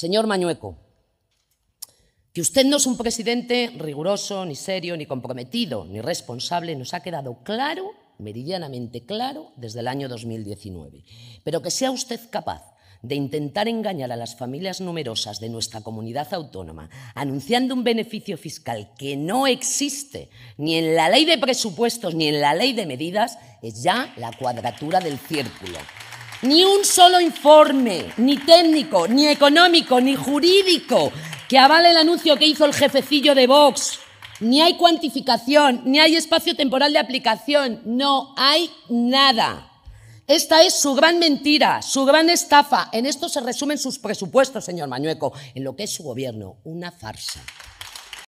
Señor Mañueco, que usted no es un presidente riguroso, ni serio, ni comprometido, ni responsable, nos ha quedado claro, meridianamente claro, desde el año 2019. Pero que sea usted capaz de intentar engañar a las familias numerosas de nuestra comunidad autónoma, anunciando un beneficio fiscal que no existe ni en la ley de presupuestos ni en la ley de medidas, es ya la cuadratura del círculo ni un solo informe, ni técnico, ni económico, ni jurídico, que avale el anuncio que hizo el jefecillo de Vox. Ni hay cuantificación, ni hay espacio temporal de aplicación, no hay nada. Esta es su gran mentira, su gran estafa. En esto se resumen sus presupuestos, señor Mañueco, en lo que es su gobierno, una farsa.